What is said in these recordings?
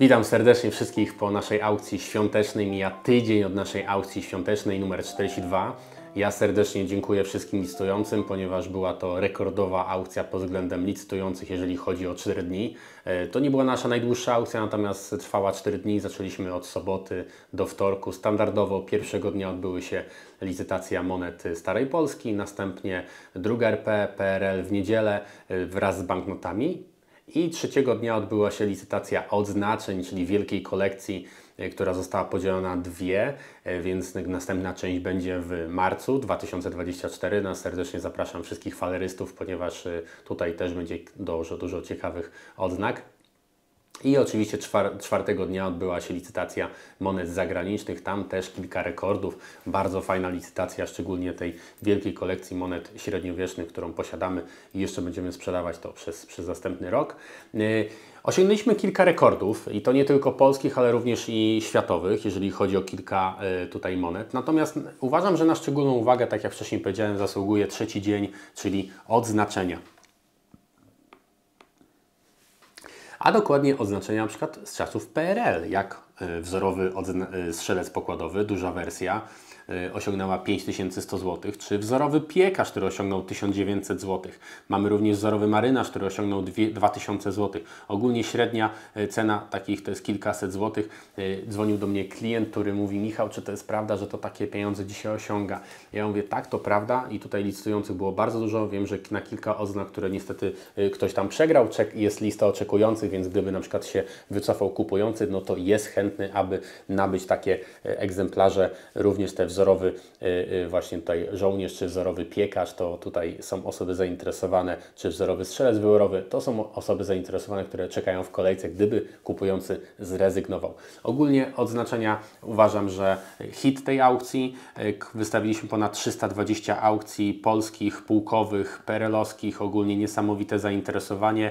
Witam serdecznie wszystkich po naszej aukcji świątecznej. Mija tydzień od naszej aukcji świątecznej numer 42. Ja serdecznie dziękuję wszystkim listującym, ponieważ była to rekordowa aukcja pod względem licytujących, jeżeli chodzi o 4 dni. E, to nie była nasza najdłuższa aukcja, natomiast trwała 4 dni. Zaczęliśmy od soboty do wtorku. Standardowo pierwszego dnia odbyły się licytacja monet Starej Polski, następnie druga RP, PRL w niedzielę e, wraz z banknotami. I trzeciego dnia odbyła się licytacja odznaczeń, czyli wielkiej kolekcji, e, która została podzielona na dwie, e, więc następna część będzie w marcu 2024. Na serdecznie zapraszam wszystkich falerystów, ponieważ e, tutaj też będzie dużo, dużo ciekawych odznak. I oczywiście czwartego dnia odbyła się licytacja monet zagranicznych. Tam też kilka rekordów. Bardzo fajna licytacja, szczególnie tej wielkiej kolekcji monet średniowiecznych, którą posiadamy i jeszcze będziemy sprzedawać to przez, przez następny rok. Y, osiągnęliśmy kilka rekordów i to nie tylko polskich, ale również i światowych, jeżeli chodzi o kilka y, tutaj monet. Natomiast uważam, że na szczególną uwagę, tak jak wcześniej powiedziałem, zasługuje trzeci dzień, czyli odznaczenia. a dokładnie na np. z czasów PRL, jak e, wzorowy e, strzelec pokładowy, duża wersja, Y, osiągnęła 5100 zł, czy wzorowy piekarz, który osiągnął 1900 zł. Mamy również wzorowy marynarz, który osiągnął 2000 zł. Ogólnie średnia y, cena takich to jest kilkaset złotych. Y, dzwonił do mnie klient, który mówi: Michał, czy to jest prawda, że to takie pieniądze dzisiaj osiąga? Ja mówię: tak, to prawda. I tutaj licytujących było bardzo dużo. Wiem, że na kilka oznak, które niestety ktoś tam przegrał, jest lista oczekujących, więc gdyby na przykład się wycofał kupujący, no to jest chętny, aby nabyć takie egzemplarze, również te wzorowe wzorowy y, y, właśnie tutaj żołnierz, czy wzorowy piekarz, to tutaj są osoby zainteresowane, czy wzorowy strzelec wyłorowy, to są osoby zainteresowane, które czekają w kolejce, gdyby kupujący zrezygnował. Ogólnie od znaczenia uważam, że hit tej aukcji, y, wystawiliśmy ponad 320 aukcji polskich, pułkowych, perelowskich, ogólnie niesamowite zainteresowanie.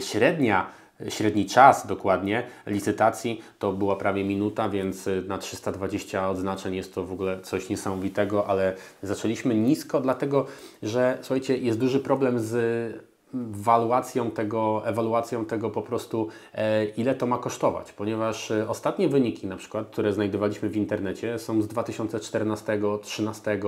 Średnia średni czas dokładnie licytacji to była prawie minuta, więc y, na 320 odznaczeń jest to w ogóle coś niesamowitego, ale zaczęliśmy nisko, dlatego że słuchajcie, jest duży problem z waluacją tego, ewaluacją tego po prostu, e, ile to ma kosztować, ponieważ e, ostatnie wyniki na przykład, które znajdowaliśmy w internecie są z 2014, 2013,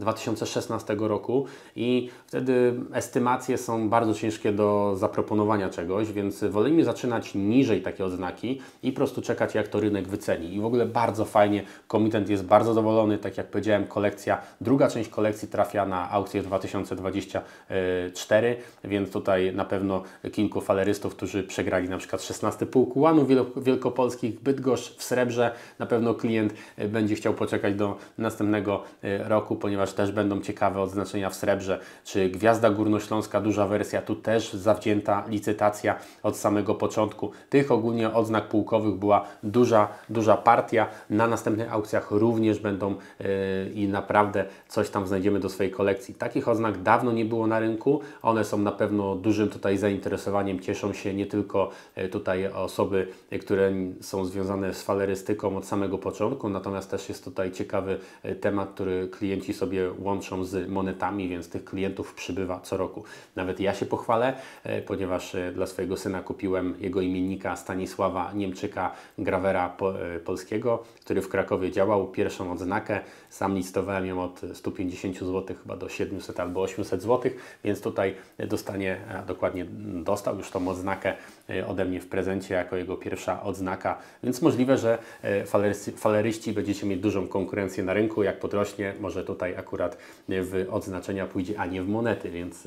2016 roku i wtedy estymacje są bardzo ciężkie do zaproponowania czegoś, więc wolimy zaczynać niżej takie odznaki i po prostu czekać jak to rynek wyceni i w ogóle bardzo fajnie, komitent jest bardzo zadowolony, tak jak powiedziałem, kolekcja, druga część kolekcji trafia na aukcję 2024, e, więc więc tutaj na pewno kilku falerystów, którzy przegrali na przykład 16 łanów wielkopolskich, Bydgoszcz w srebrze, na pewno klient e, będzie chciał poczekać do następnego e, roku, ponieważ też będą ciekawe odznaczenia w srebrze, czy Gwiazda Górnośląska, duża wersja, tu też zawdzięta licytacja od samego początku. Tych ogólnie odznak pułkowych była duża, duża partia. Na następnych aukcjach również będą yy, i naprawdę coś tam znajdziemy do swojej kolekcji. Takich odznak dawno nie było na rynku, one są na pewno pewno dużym tutaj zainteresowaniem cieszą się nie tylko e, tutaj osoby, które są związane z falerystyką od samego początku, natomiast też jest tutaj ciekawy e, temat, który klienci sobie łączą z monetami, więc tych klientów przybywa co roku. Nawet ja się pochwalę, e, ponieważ dla swojego syna kupiłem jego imiennika Stanisława Niemczyka, grawera polskiego, który w Krakowie działał. Pierwszą odznakę, sam listowałem ją od 150 zł chyba do 700 albo 800 zł, więc tutaj dostanie dokładnie, dokładnie dostał już tą odznakę e, ode mnie w prezencie jako jego pierwsza odznaka, więc możliwe, że e, faleryści, faleryści będziecie mieć dużą konkurencję na rynku, jak podrośnie, może tutaj akurat e, w odznaczenia pójdzie, a nie w monety, więc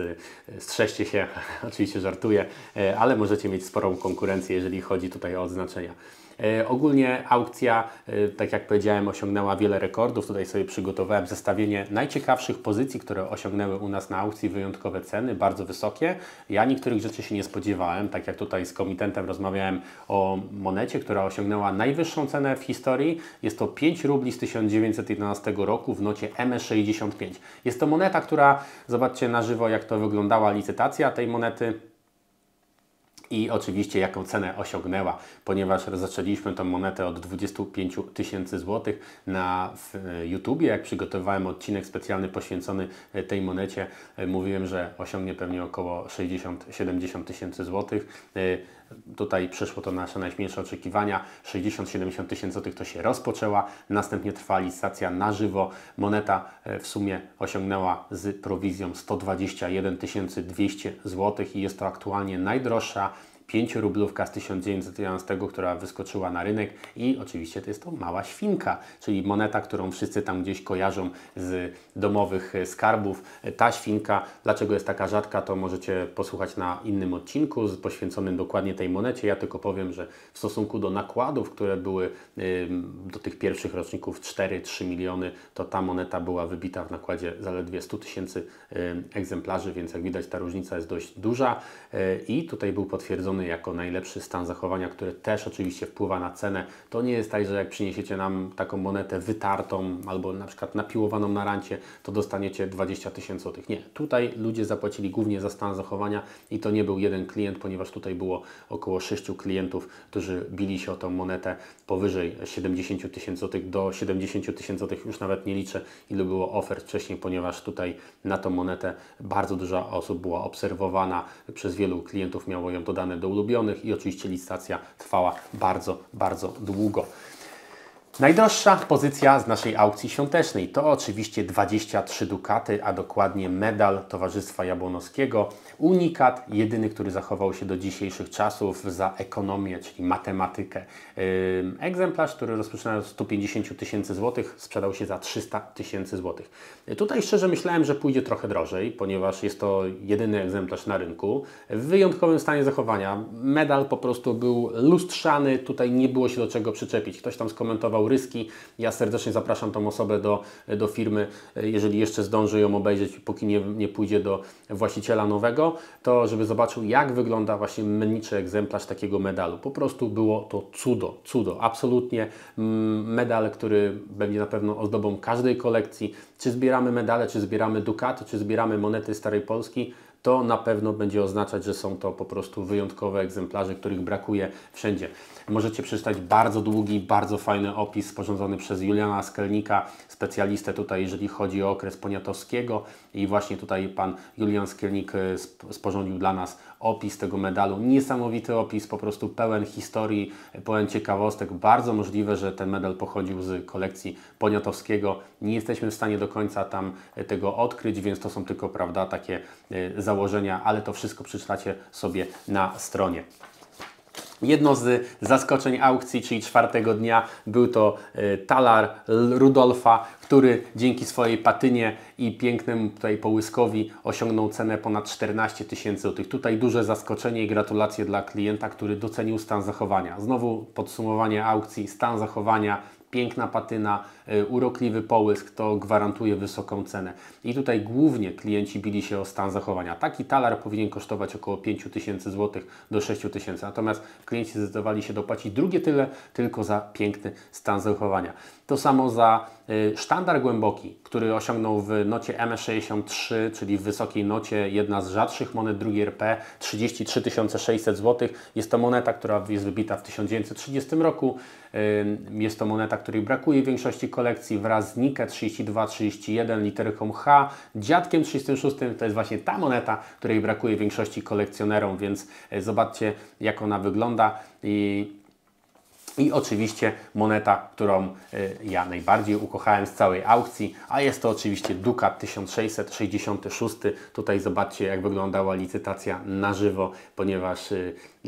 strzeżcie się, oczywiście żartuję, ale możecie mieć sporą konkurencję, jeżeli chodzi tutaj o odznaczenia. E, ogólnie aukcja, e, tak jak powiedziałem, osiągnęła wiele rekordów. Tutaj sobie przygotowałem zestawienie najciekawszych pozycji, które osiągnęły u nas na aukcji wyjątkowe ceny, bardzo wysokie. Ja niektórych rzeczy się nie spodziewałem, tak jak tutaj z komitentem rozmawiałem o monecie, która osiągnęła najwyższą cenę w historii. Jest to 5 rubli z 1911 roku w nocie MS65. E Jest to moneta, która, zobaczcie na żywo jak to wyglądała licytacja tej monety i oczywiście jaką cenę osiągnęła, ponieważ zaczęliśmy tą monetę od 25 tysięcy złotych na e, YouTubie. Jak przygotowywałem odcinek specjalny poświęcony e, tej monecie, e, mówiłem, że osiągnie pewnie około 60-70 tysięcy złotych. Tutaj przeszło to nasze najśmielsze oczekiwania. 60-70 tysięcy złotych to się rozpoczęła, następnie trwała licytacja na żywo. Moneta e, w sumie osiągnęła z prowizją 121 200 złotych i jest to aktualnie najdroższa 5-rublówka z 1911, która wyskoczyła na rynek i oczywiście to jest to mała świnka, czyli moneta, którą wszyscy tam gdzieś kojarzą z domowych skarbów. Ta świnka, dlaczego jest taka rzadka, to możecie posłuchać na innym odcinku poświęconym dokładnie tej monecie. Ja tylko powiem, że w stosunku do nakładów, które były do tych pierwszych roczników 4-3 miliony, to ta moneta była wybita w nakładzie zaledwie 100 tysięcy egzemplarzy, więc jak widać ta różnica jest dość duża y, i tutaj był potwierdzony określony jako najlepszy stan zachowania, który też oczywiście wpływa na cenę. To nie jest tak, że jak przyniesiecie nam taką monetę wytartą albo na przykład napiłowaną na rancie, to dostaniecie 20 tysięcy złotych. Nie, tutaj ludzie zapłacili głównie za stan zachowania i to nie był jeden klient, ponieważ tutaj było około 6 klientów, którzy bili się o tą monetę powyżej 70 tysięcy złotych do 70 tysięcy złotych. Już nawet nie liczę, ilu było ofert wcześniej, ponieważ tutaj na tą monetę bardzo dużo osób była obserwowana przez wielu klientów, miało ją dodane do ulubionych i oczywiście listacja trwała bardzo, bardzo długo. Najdroższa pozycja z naszej aukcji świątecznej to oczywiście 23 dukaty, a dokładnie medal Towarzystwa Jabłonowskiego. Unikat, jedyny, który zachował się do dzisiejszych czasów za ekonomię, czyli matematykę. Egzemplarz, który rozpoczynał od 150 tysięcy złotych, sprzedał się za 300 tysięcy złotych. Tutaj szczerze myślałem, że pójdzie trochę drożej, ponieważ jest to jedyny egzemplarz na rynku. W wyjątkowym stanie zachowania medal po prostu był lustrzany, tutaj nie było się do czego przyczepić. Ktoś tam skomentował, Ryski. Ja serdecznie zapraszam tą osobę do, do firmy, jeżeli jeszcze zdąży ją obejrzeć, póki nie, nie pójdzie do właściciela nowego, to żeby zobaczył, jak wygląda właśnie menniczy egzemplarz takiego medalu. Po prostu było to cudo, cudo. Absolutnie mm, medal, który będzie na pewno ozdobą każdej kolekcji. Czy zbieramy medale, czy zbieramy dukaty, czy zbieramy monety Starej Polski, to na pewno będzie oznaczać, że są to po prostu wyjątkowe egzemplarze, których brakuje wszędzie. Możecie przeczytać bardzo długi, bardzo fajny opis sporządzony przez Juliana Skelnika, specjalistę tutaj, jeżeli chodzi o okres poniatowskiego i właśnie tutaj pan Julian Skelnik y, sporządził dla nas opis tego medalu. Niesamowity opis, po prostu pełen historii, pełen ciekawostek. Bardzo możliwe, że ten medal pochodził z kolekcji poniatowskiego. Nie jesteśmy w stanie do końca tam y, tego odkryć, więc to są tylko, prawda, takie y, założenia, ale to wszystko przeczytacie sobie na stronie. Jedno z zaskoczeń aukcji, czyli czwartego dnia, był to y, talar Rudolfa, który dzięki swojej patynie i pięknemu tutaj połyskowi osiągnął cenę ponad 14 tysięcy złotych. Tutaj duże zaskoczenie i gratulacje dla klienta, który docenił stan zachowania. Znowu podsumowanie aukcji, stan zachowania piękna patyna, e, urokliwy połysk, to gwarantuje wysoką cenę. I tutaj głównie klienci bili się o stan zachowania. Taki talar powinien kosztować około 5000 zł do 6000, natomiast klienci zdecydowali się dopłacić drugie tyle tylko za piękny stan zachowania. To samo za y, sztandar głęboki, który osiągnął w nocie MS63, czyli w wysokiej nocie, jedna z rzadszych monet drugi RP, 33 600 zł. Jest to moneta, która jest wybita w 1930 roku. Jest to moneta, której brakuje w większości kolekcji wraz z Nike 32-31 literką H, dziadkiem 36. To jest właśnie ta moneta, której brakuje większości kolekcjonerom, więc e, zobaczcie jak ona wygląda i i oczywiście moneta, którą e, ja najbardziej ukochałem z całej aukcji, a jest to oczywiście Dukat 1666. Tutaj zobaczcie, jak wyglądała licytacja na żywo, ponieważ e,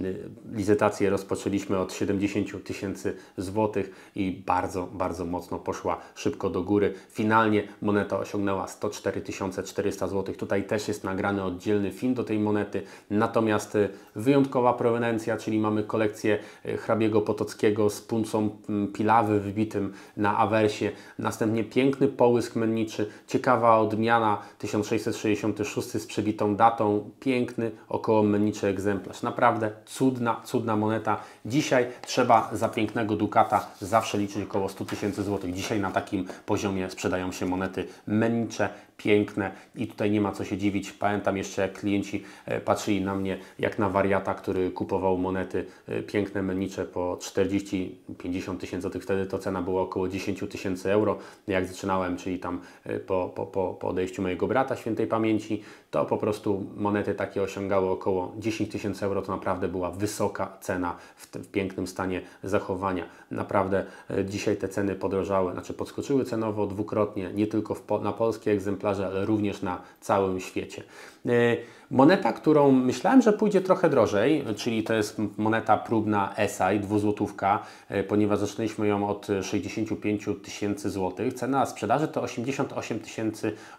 Y, Lizytację rozpoczęliśmy od 70 tysięcy złotych i bardzo, bardzo mocno poszła szybko do góry. Finalnie moneta osiągnęła 104 400 zł. Tutaj też jest nagrany oddzielny film do tej monety, natomiast y, wyjątkowa prowenencja, czyli mamy kolekcję y, hrabiego Potockiego z puncą mm, pilawy wybitym na awersie, następnie piękny połysk menniczy, ciekawa odmiana 1666 z przebitą datą, piękny około menniczy egzemplarz. Naprawdę cudna, cudna moneta. Dzisiaj trzeba za pięknego dukata zawsze liczyć około 100 tysięcy złotych. Dzisiaj na takim poziomie sprzedają się monety menicze, piękne i tutaj nie ma co się dziwić. Pamiętam jeszcze jak klienci e, patrzyli na mnie jak na wariata, który kupował monety e, piękne menicze po 40-50 tysięcy złotych. Wtedy to cena była około 10 tysięcy euro, jak zaczynałem, czyli tam e, po, po, po odejściu mojego brata świętej pamięci to po prostu monety takie osiągały około 10 tysięcy euro. To naprawdę była wysoka cena w, w pięknym stanie zachowania. Naprawdę e, dzisiaj te ceny podrożały, znaczy podskoczyły cenowo dwukrotnie, nie tylko w, na polskie egzemplarze, ale również na całym świecie. E, Moneta, którą myślałem, że pójdzie trochę drożej, czyli to jest moneta próbna ESAI, dwuzłotówka, e, ponieważ zaczęliśmy ją od 65 tysięcy złotych. Cena sprzedaży to 88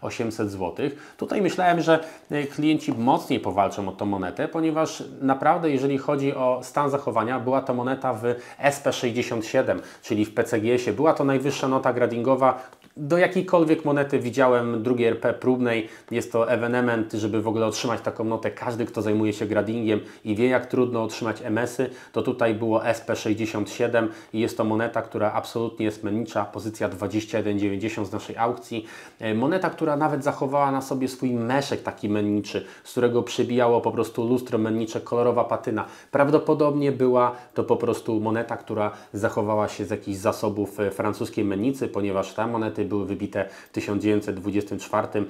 800 złotych. Tutaj myślałem, że e, klienci mocniej powalczą o tą monetę, ponieważ naprawdę jeżeli chodzi o stan zachowania, była to moneta w SP67, czyli w PCGS-ie. Była to najwyższa nota gradingowa, do jakiejkolwiek monety widziałem drugiej RP próbnej. Jest to ewenement, żeby w ogóle otrzymać otrzymać taką notę każdy, kto zajmuje się gradingiem i wie, jak trudno otrzymać MS-y, to tutaj było SP67 i jest to moneta, która absolutnie jest mennicza, pozycja 21,90 z naszej aukcji. E, moneta, która nawet zachowała na sobie swój meszek taki menniczy, z którego przybijało po prostu lustro mennicze, kolorowa patyna. Prawdopodobnie była to po prostu moneta, która zachowała się z jakichś zasobów e, francuskiej mennicy, ponieważ te monety były wybite w 1924 e,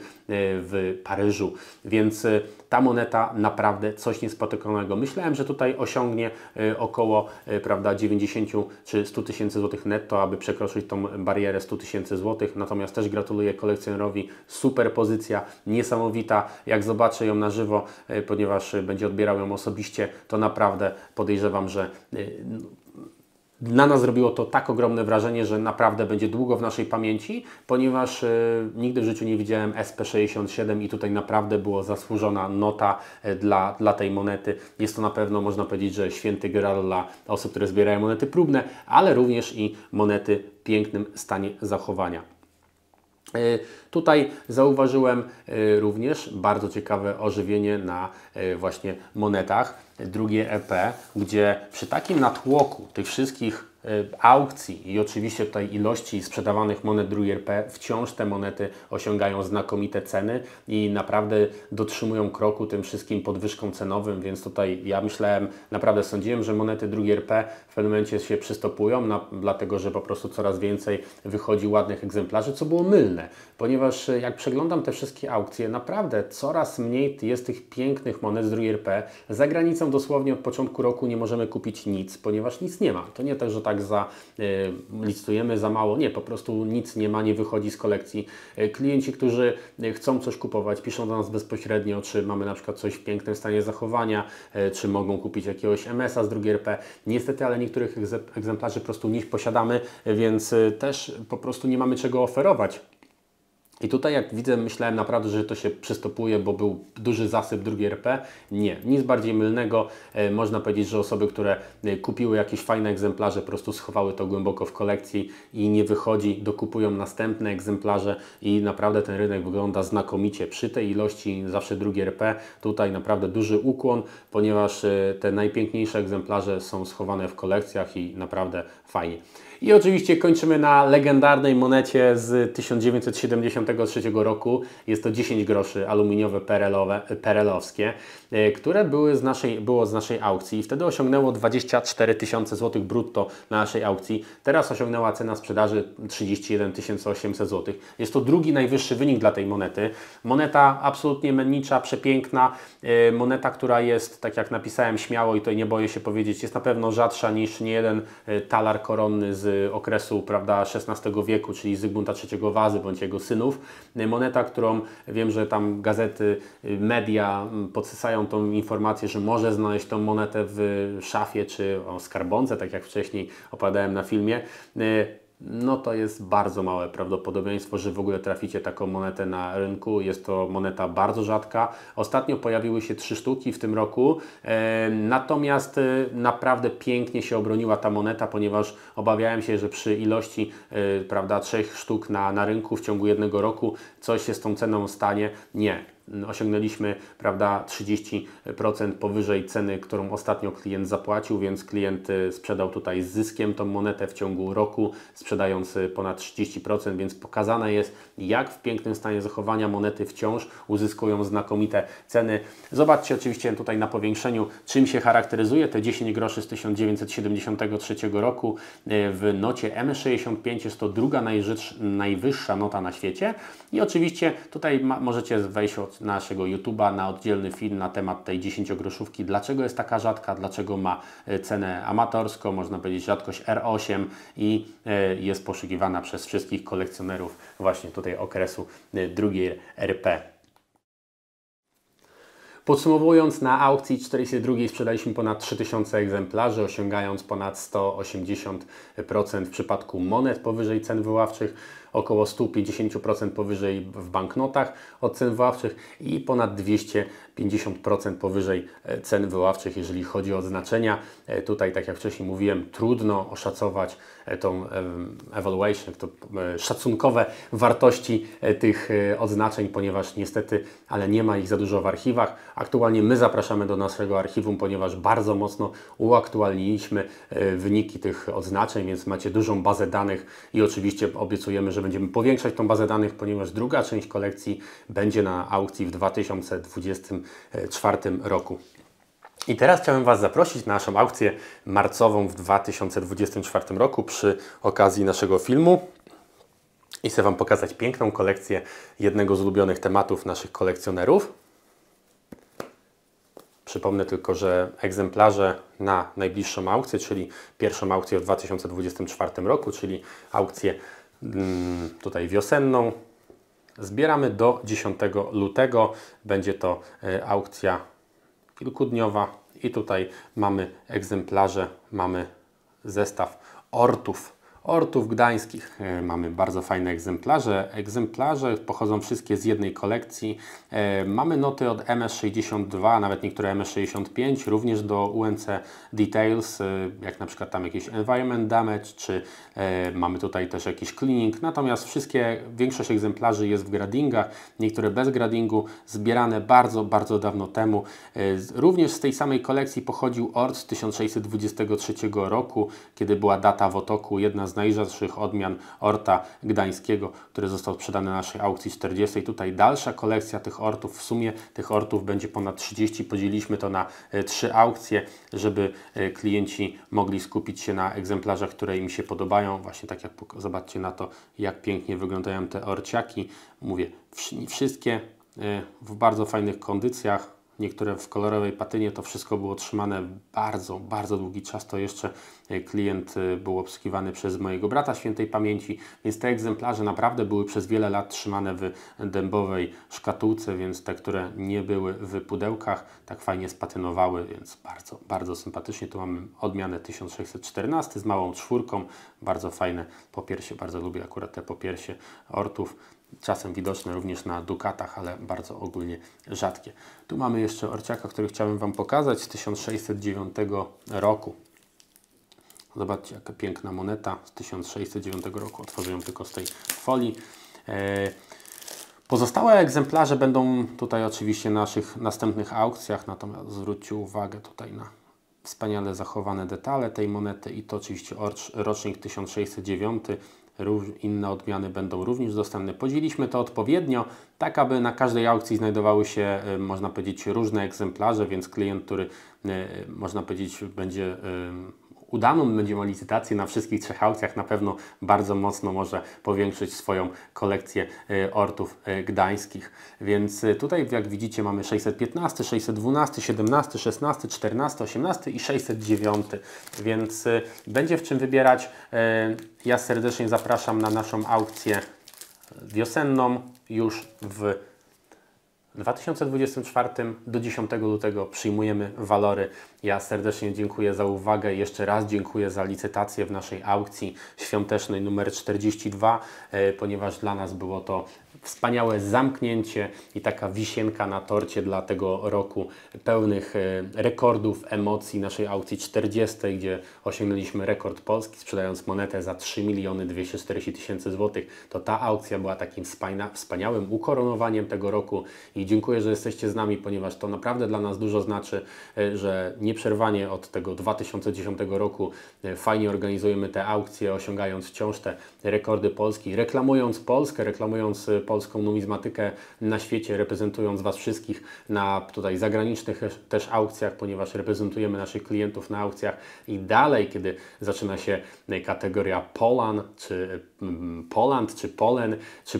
w Paryżu. Więc ta moneta naprawdę coś niespotykanego. Myślałem, że tutaj osiągnie y, około y, prawda, 90 czy 100 tysięcy złotych netto, aby przekroczyć tą barierę 100 tysięcy złotych. Natomiast też gratuluję kolekcjonerowi. Super pozycja, niesamowita. Jak zobaczę ją na żywo, y, ponieważ będzie odbierał ją osobiście, to naprawdę podejrzewam, że na nas zrobiło to tak ogromne wrażenie, że naprawdę będzie długo w naszej pamięci, ponieważ y, nigdy w życiu nie widziałem SP67 i tutaj naprawdę była zasłużona nota e, dla, dla tej monety. Jest to na pewno, można powiedzieć, że święty graal dla osób, które zbierają monety próbne, ale również i monety w pięknym stanie zachowania. E, tutaj zauważyłem e, również bardzo ciekawe ożywienie na e, właśnie monetach, drugie EP, gdzie przy takim natłoku tych wszystkich Y, aukcji i oczywiście tutaj ilości sprzedawanych monet Druyer-P wciąż te monety osiągają znakomite ceny i naprawdę dotrzymują kroku tym wszystkim podwyżkom cenowym, więc tutaj ja myślałem, naprawdę sądziłem, że monety Druyer-P w pewnym momencie się przystopują, na, dlatego że po prostu coraz więcej wychodzi ładnych egzemplarzy, co było mylne, ponieważ y, jak przeglądam te wszystkie aukcje, naprawdę coraz mniej jest tych pięknych monet z Druyer-P. Za granicą dosłownie od początku roku nie możemy kupić nic, ponieważ nic nie ma. To nie tak, że tak tak za, y, listujemy za mało. Nie, po prostu nic nie ma, nie wychodzi z kolekcji. Y, klienci, którzy y, chcą coś kupować, piszą do nas bezpośrednio, czy mamy na przykład coś w pięknym stanie zachowania, czy mogą kupić jakiegoś MS-a z drugiej RP. Niestety, ale niektórych egzemplarzy po prostu nie posiadamy, więc też po prostu nie mamy czego oferować i tutaj jak widzę, myślałem naprawdę, że to się przystopuje, bo był duży zasyp drugiej RP. Nie, nic bardziej mylnego. E, można powiedzieć, że osoby, które e, kupiły jakieś fajne egzemplarze, po prostu schowały to głęboko w kolekcji i nie wychodzi, dokupują następne egzemplarze i naprawdę ten rynek wygląda znakomicie. Przy tej ilości zawsze drugie RP tutaj naprawdę duży ukłon, ponieważ e, te najpiękniejsze egzemplarze są schowane w kolekcjach i naprawdę Fajnie. I oczywiście kończymy na legendarnej monecie z 1973 roku. Jest to 10 groszy aluminiowe perelowe, perelowskie, e, które były z naszej, było z naszej aukcji. Wtedy osiągnęło 24 tysiące złotych brutto na naszej aukcji. Teraz osiągnęła cena sprzedaży 31 800 złotych. Jest to drugi najwyższy wynik dla tej monety. Moneta absolutnie mennicza, przepiękna. E, moneta, która jest, tak jak napisałem, śmiało i to nie boję się powiedzieć, jest na pewno rzadsza niż niejeden e, talar dar koronny z okresu prawda, XVI wieku, czyli Zygmunta III Wazy bądź jego synów. Moneta, którą wiem, że tam gazety, media mm, podsysają tą informację, że może znaleźć tą monetę w szafie czy o skarbonce, tak jak wcześniej opowiadałem na filmie. Y, no to jest bardzo małe prawdopodobieństwo, że w ogóle traficie taką monetę na rynku. Jest to moneta bardzo rzadka. Ostatnio pojawiły się trzy sztuki w tym roku, e, natomiast e, naprawdę pięknie się obroniła ta moneta, ponieważ obawiałem się, że przy ilości e, prawda, trzech sztuk na, na rynku w ciągu jednego roku coś się z tą ceną stanie. Nie osiągnęliśmy prawda, 30% powyżej ceny, którą ostatnio klient zapłacił, więc klient y, sprzedał tutaj z zyskiem tą monetę w ciągu roku, sprzedając y, ponad 30%, więc pokazane jest, jak w pięknym stanie zachowania monety wciąż uzyskują znakomite ceny. Zobaczcie oczywiście tutaj na powiększeniu, czym się charakteryzuje te 10 groszy z 1973 roku. Y, w nocie M65 jest to druga najwyższa nota na świecie i oczywiście tutaj ma, możecie wejść od naszego YouTube'a na oddzielny film na temat tej 10-groszówki. Dlaczego jest taka rzadka, dlaczego ma e, cenę amatorską, można powiedzieć rzadkość R8 i e, jest poszukiwana przez wszystkich kolekcjonerów właśnie tutaj okresu e, drugiej RP. Podsumowując, na aukcji 42 sprzedaliśmy ponad 3000 egzemplarzy, osiągając ponad 180% w przypadku monet powyżej cen wyławczych około 150% powyżej w banknotach od cen wyławczych i ponad 250% powyżej e, cen wyławczych, jeżeli chodzi o odznaczenia. E, tutaj, tak jak wcześniej mówiłem, trudno oszacować e, tą evaluation, to szacunkowe wartości tych odznaczeń, ponieważ niestety, ale nie ma ich za dużo w archiwach. Aktualnie my zapraszamy do naszego archiwum, ponieważ bardzo mocno uaktualniliśmy wyniki tych odznaczeń, więc macie dużą bazę danych i oczywiście obiecujemy, że będziemy powiększać tą bazę danych, ponieważ druga część kolekcji będzie na aukcji w 2024 e, roku. I teraz chciałem Was zaprosić na naszą aukcję marcową w 2024 roku przy okazji naszego filmu. I chcę Wam pokazać piękną kolekcję jednego z ulubionych tematów naszych kolekcjonerów. Przypomnę tylko, że egzemplarze na najbliższą aukcję, czyli pierwszą aukcję w 2024 roku, czyli aukcję Mm, tutaj wiosenną. Zbieramy do 10 lutego. Będzie to e, aukcja kilkudniowa i tutaj mamy egzemplarze, mamy zestaw ortów Ortów gdańskich e, mamy bardzo fajne egzemplarze. Egzemplarze pochodzą wszystkie z jednej kolekcji. E, mamy noty od MS62, nawet niektóre MS65, również do UNC Details, e, jak na przykład tam jakiś Environment Damage, czy mamy tutaj też jakiś cleaning. Natomiast wszystkie, większość egzemplarzy jest w gradingach, niektóre bez gradingu, zbierane bardzo, bardzo dawno temu. Również z tej samej kolekcji pochodził Ort z 1623 roku, kiedy była data w otoku, jedna z najrzadszych odmian orta gdańskiego, który został sprzedany na naszej aukcji 40. Tutaj dalsza kolekcja tych ortów, w sumie tych ortów będzie ponad 30. Podzieliliśmy to na e, trzy aukcje, żeby e, klienci mogli skupić się na egzemplarzach, które im się podobają. Właśnie tak jak zobaczcie na to, jak pięknie wyglądają te orciaki. Mówię, wszystkie e, w bardzo fajnych kondycjach, niektóre w kolorowej patynie, to wszystko było trzymane bardzo, bardzo długi czas. To jeszcze e, klient e, był obsługiwany przez mojego brata świętej pamięci, więc te egzemplarze naprawdę były przez wiele lat trzymane w dębowej szkatułce, więc te, które nie były w pudełkach, tak fajnie spatynowały, więc bardzo, bardzo sympatycznie. Tu mamy odmianę 1614 z małą czwórką, bardzo fajne popiersie, bardzo lubię akurat te popiersie ortów czasem widoczne również na Dukatach, ale bardzo ogólnie rzadkie. Tu mamy jeszcze orciaka, który chciałem Wam pokazać z 1609 roku. Zobaczcie, jaka piękna moneta z 1609 roku. Otworzę ją tylko z tej folii. E, pozostałe egzemplarze będą tutaj oczywiście na naszych następnych aukcjach, natomiast zwróćcie uwagę tutaj na wspaniale zachowane detale tej monety i to oczywiście rocznik 1609 inne odmiany będą również dostępne. Podzieliliśmy to odpowiednio, tak aby na każdej aukcji znajdowały się, y, można powiedzieć, różne egzemplarze, więc klient, który, y, y, można powiedzieć, będzie udaną będzie ma licytację na wszystkich trzech aukcjach, na pewno bardzo mocno może powiększyć swoją kolekcję e, ortów e, gdańskich. Więc e, tutaj jak widzicie mamy 615, 612, 17, 16, 14, 18 i 609, więc będzie w czym wybierać. Ja serdecznie zapraszam na naszą aukcję wiosenną już w 2024 do 10 lutego przyjmujemy walory ja serdecznie dziękuję za uwagę. Jeszcze raz dziękuję za licytację w naszej aukcji świątecznej numer 42, e, ponieważ dla nas było to wspaniałe zamknięcie i taka wisienka na torcie dla tego roku pełnych e, rekordów, emocji naszej aukcji 40, gdzie osiągnęliśmy rekord Polski sprzedając monetę za 3 miliony 240 tysięcy złotych. To ta aukcja była takim wspaniałym ukoronowaniem tego roku i dziękuję, że jesteście z nami, ponieważ to naprawdę dla nas dużo znaczy, e, że nie nieprzerwanie od tego 2010 roku e, fajnie organizujemy te aukcje, osiągając wciąż te rekordy Polski, reklamując Polskę, reklamując e, polską numizmatykę na świecie, reprezentując Was wszystkich na tutaj zagranicznych też aukcjach, ponieważ reprezentujemy naszych klientów na aukcjach i dalej, kiedy zaczyna się e, kategoria Polan czy Mm, Poland, czy Polen, czy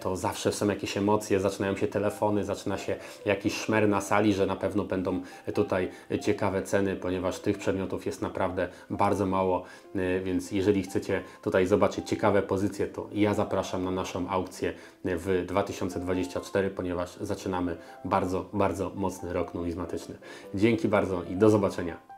to zawsze są jakieś emocje, zaczynają się telefony, zaczyna się jakiś szmer na sali, że na pewno będą tutaj ciekawe ceny, ponieważ tych przedmiotów jest naprawdę bardzo mało, y, więc jeżeli chcecie tutaj zobaczyć ciekawe pozycje, to ja zapraszam na naszą aukcję w 2024, ponieważ zaczynamy bardzo, bardzo mocny rok numizmatyczny. Dzięki bardzo i do zobaczenia.